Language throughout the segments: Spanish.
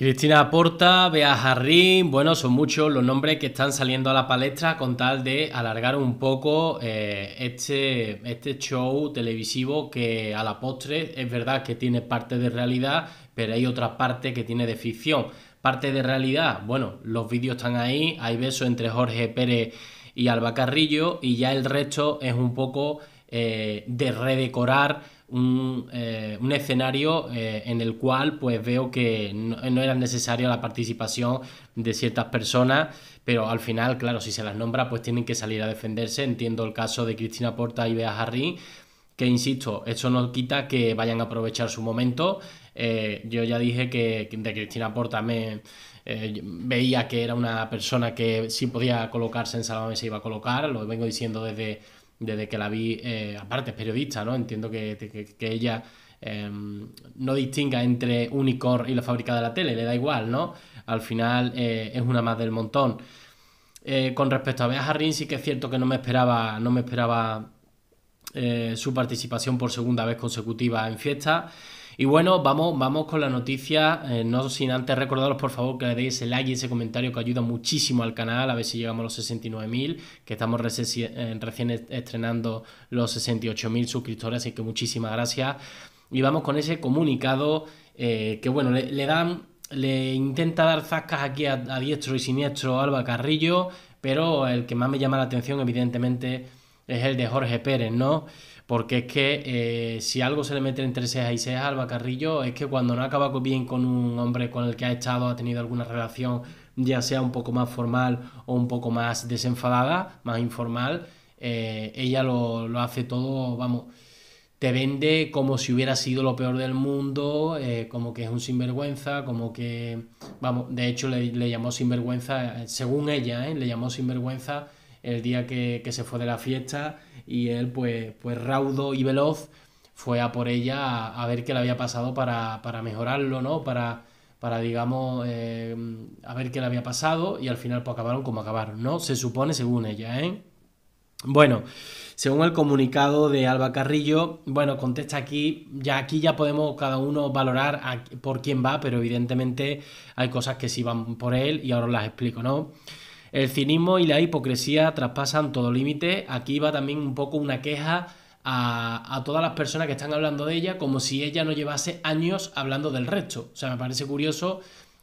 Cristina Aporta, Bea Jarrín, bueno, son muchos los nombres que están saliendo a la palestra con tal de alargar un poco eh, este, este show televisivo que a la postre es verdad que tiene parte de realidad, pero hay otra parte que tiene de ficción. Parte de realidad, bueno, los vídeos están ahí, hay besos entre Jorge Pérez y Alba Carrillo y ya el resto es un poco eh, de redecorar eh, un, escenario eh, en el cual pues veo que no, era necesaria la participación de ciertas personas, pero al final, claro, si se las nombra, pues tienen que salir a defenderse. Entiendo el caso de Cristina Porta y Bea Harry, que insisto, eso no quita que vayan a aprovechar su momento. Eh, yo ya dije que de Cristina Porta me veía que era una persona que sí podía colocarse en y se iba a colocar, lo vengo diciendo desde, desde que la vi, eh, aparte es periodista, ¿no? Entiendo que, ella em, no distinga entre Unicorn y la fábrica de la tele, le da igual, ¿no? Al final eh, es una más del montón. Eh, con respecto a Bea Harrin, sí que es cierto que no me esperaba, no me esperaba su participación por segunda vez consecutiva en fiesta. Y bueno, vamos, vamos con la noticia. Eh, no sin antes recordaros, por favor, que le deis el like y ese comentario que ayuda muchísimo al canal. A ver si llegamos a los 69.000, que estamos eh, recién estrenando los 68.000 suscriptores. Así que muchísimas gracias. Y vamos con ese comunicado eh, que, bueno, le, dan. Le intenta dar zascas aquí a, a diestro y siniestro Alba Carrillo, pero el que más me llama la atención, evidentemente, es el de Jorge Pérez, ¿no? Porque es que eh, si algo se le mete entre cejas y cejas al Bacarrillo es que cuando no acaba bien con un hombre con el que ha estado, ha tenido alguna relación, ya sea un poco más formal o un poco más desenfadada, más informal, eh, ella lo, hace todo, vamos, te vende como si hubiera sido lo peor del mundo, eh, como que es un sinvergüenza, como que, vamos, de hecho le, le llamó sinvergüenza, según ella, le llamó sinvergüenza el día que, se fue de la fiesta y él pues, pues raudo y veloz fue a por ella a, ver qué le había pasado para, mejorarlo, ¿no? Para, para digamos, eh, a ver qué le había pasado y al final pues acabaron como acabaron, ¿no? Se supone según ella, ¿eh? Bueno, según el comunicado de Alba Carrillo, bueno, contesta aquí, ya aquí ya podemos cada uno valorar por quién va, pero evidentemente hay cosas que sí van por él y ahora las explico, ¿no? El cinismo y la hipocresía traspasan todo límite. Aquí va también un poco una queja a, todas las personas que están hablando de ella como si ella no llevase años hablando del resto. O sea, me parece curioso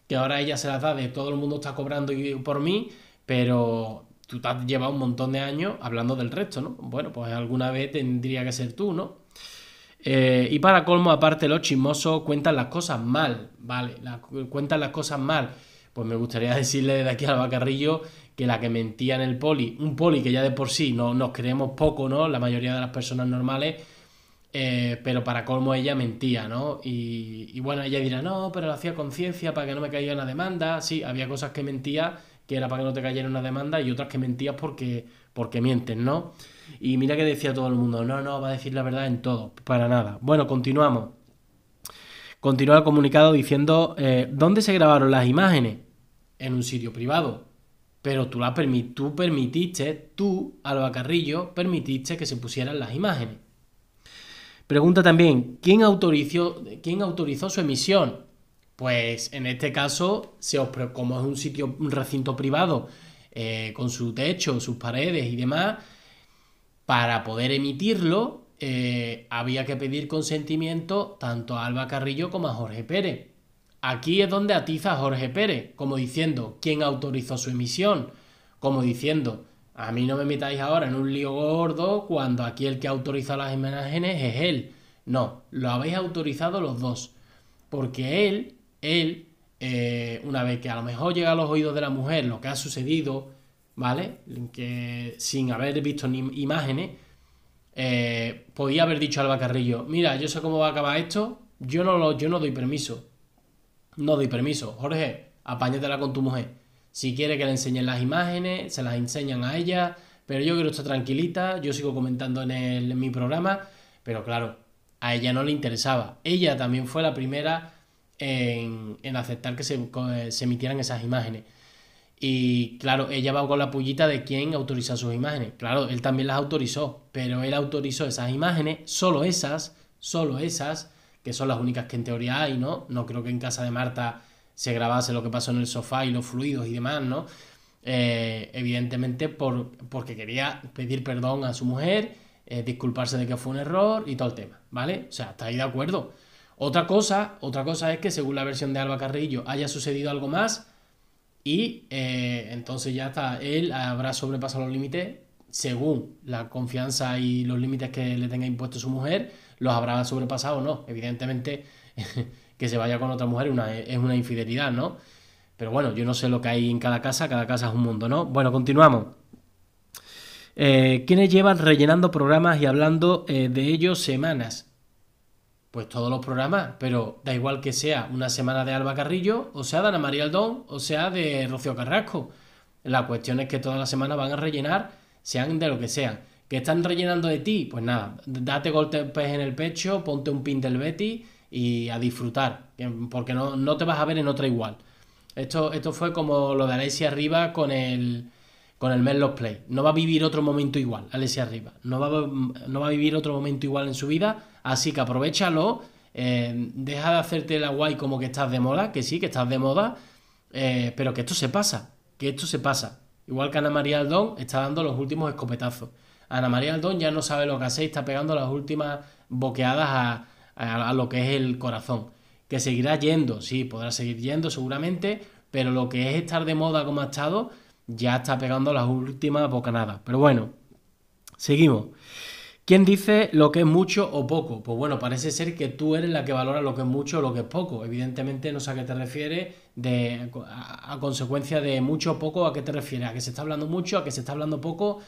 que ahora ella se las da de todo el mundo está cobrando por mí, pero tú te has llevado un montón de años hablando del resto, ¿no? Bueno, pues alguna vez tendría que ser tú, ¿no? Eh, y para colmo, aparte, los chismosos cuentan las cosas mal, ¿vale? La, cuentan las cosas mal pues me gustaría decirle desde aquí al Bacarrillo que la que mentía en el poli, un poli que ya de por sí no, nos creemos poco, ¿no? La mayoría de las personas normales, eh, pero para colmo ella mentía, ¿no? Y, bueno, ella dirá, no, pero lo hacía conciencia para que no me caiga una demanda. Sí, había cosas que mentía que era para que no te cayera una demanda y otras que mentías porque, porque mientes, ¿no? Y mira que decía todo el mundo, no, no, va a decir la verdad en todo, para nada. Bueno, continuamos. Continúa el comunicado diciendo, eh, ¿dónde se grabaron las imágenes? en un sitio privado. Pero tú, la tú permitiste, tú, Alba Carrillo, permitiste que se pusieran las imágenes. Pregunta también, ¿quién autorizó, quién autorizó su emisión? Pues en este caso, se como es un sitio, un recinto privado, eh, con su techo, sus paredes y demás, para poder emitirlo, eh, había que pedir consentimiento tanto a Alba Carrillo como a Jorge Pérez. Aquí es donde atiza Jorge Pérez, como diciendo, ¿quién autorizó su emisión? Como diciendo, a mí no me metáis ahora en un lío gordo cuando aquí el que autoriza las imágenes es él. No, lo habéis autorizado los dos. Porque él, él, eh, una vez que a lo mejor llega a los oídos de la mujer lo que ha sucedido, ¿vale? Que sin haber visto ni imágenes, eh, podía haber dicho al bacarrillo mira, yo sé cómo va a acabar esto, yo no, lo, yo no doy permiso. No doy permiso. Jorge, apáñatela con tu mujer. Si quiere que le enseñen las imágenes, se las enseñan a ella, pero yo quiero estar tranquilita, yo sigo comentando en, mi programa, pero claro, a ella no le interesaba. Ella también fue la primera en, aceptar que eh, se, emitieran esas imágenes. Y claro, ella va con la pullita de quién autoriza sus imágenes. Claro, él también las autorizó, pero él autorizó esas imágenes, solo esas, solo esas, que son las únicas que en teoría hay, ¿no? No creo que en casa de Marta se grabase lo que pasó en el sofá y los fluidos y demás, ¿no? Eh, evidentemente por, porque quería pedir perdón a su mujer, eh, disculparse de que fue un error y todo el tema, ¿vale? O sea, está ahí de acuerdo. Otra cosa, otra cosa es que según la versión de Alba Carrillo haya sucedido algo más y eh, entonces ya está, él habrá sobrepasado los límites según la confianza y los límites que le tenga impuesto su mujer, los habrá sobrepasado o no. Evidentemente, que se vaya con otra mujer una, es una infidelidad, ¿no? Pero bueno, yo no sé lo que hay en cada casa, cada casa es un mundo, ¿no? Bueno, continuamos. Eh, ¿Quiénes llevan rellenando programas y hablando eh, de ellos semanas? Pues todos los programas, pero da igual que sea una semana de Alba Carrillo, o sea de Ana María Aldón, o sea de Rocío Carrasco. La cuestión es que todas las semanas van a rellenar sean de lo que sean. ¿Que están rellenando de ti? Pues nada, date golpes en el pecho, ponte un pin del Betty y a disfrutar, porque no, te vas a ver en otra igual. Esto, esto fue como lo de Alessia Arriba con el, con el Play. No va a vivir otro momento igual, Alessia Arriba. No va, a, no va a vivir otro momento igual en su vida, así que aprovechalo. Eh, deja de hacerte la guay como que estás de moda, que sí, que estás de moda, eh, pero que esto se pasa, que esto se pasa. Igual que Ana María Aldón está dando los últimos escopetazos. Ana María Aldón ya no sabe lo que hace y está pegando las últimas boqueadas a, lo que es el corazón. Que seguirá yendo, sí, podrá seguir yendo seguramente, pero lo que es estar de moda como ha estado, ya está pegando las últimas bocanadas. Pero bueno, seguimos. ¿Quién dice lo que es mucho o poco? Pues bueno, parece ser que tú eres la que valora lo que es mucho o lo que es poco. Evidentemente no sé a qué te refieres de, a, consecuencia de mucho o poco, ¿a qué te refieres? ¿A que se está hablando mucho? ¿A que se está hablando poco?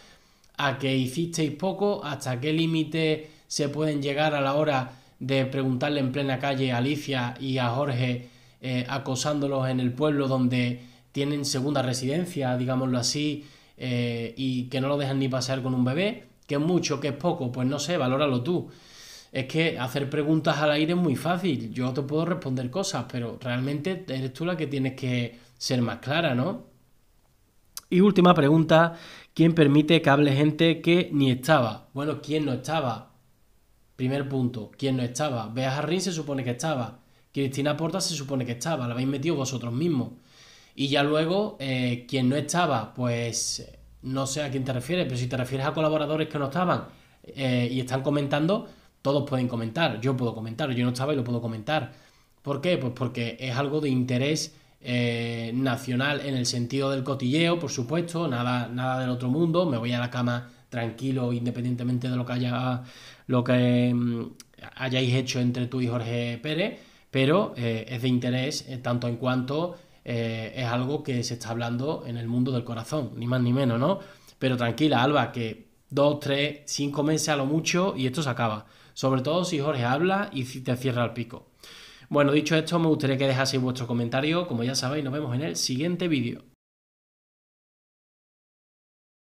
¿A que hicisteis poco? ¿Hasta qué límite se pueden llegar a la hora de preguntarle en plena calle a Alicia y a Jorge eh, acosándolos en el pueblo donde tienen segunda residencia, digámoslo así, eh, y que no lo dejan ni pasar con un bebé? ¿Qué es mucho, que es poco, pues no sé, valóralo tú. Es que hacer preguntas al aire es muy fácil, yo te puedo responder cosas, pero realmente eres tú la que tienes que ser más clara, ¿no? Y última pregunta, ¿quién permite que hable gente que ni estaba? Bueno, ¿quién no estaba? Primer punto, ¿quién no estaba? Bea Jarrín se supone que estaba, Cristina Porta se supone que estaba, la habéis metido vosotros mismos. Y ya luego, eh, ¿quién no estaba, pues no sé a quién te refieres, pero si te refieres a colaboradores que no estaban eh, y están comentando, todos pueden comentar. Yo puedo comentar, yo no estaba y lo puedo comentar. ¿Por qué? Pues porque es algo de interés eh, nacional en el sentido del cotilleo, por supuesto, nada, nada del otro mundo. Me voy a la cama tranquilo, independientemente de lo que haya lo que mm, hayáis hecho entre tú y Jorge Pérez, pero eh, es de interés tanto en cuanto eh, es algo que se está hablando en el mundo del corazón, ni más ni menos, ¿no? Pero tranquila, Alba, que dos, tres, cinco meses a lo mucho y esto se acaba. Sobre todo si Jorge habla y te cierra el pico. Bueno, dicho esto, me gustaría que dejaseis vuestro comentario. Como ya sabéis, nos vemos en el siguiente vídeo.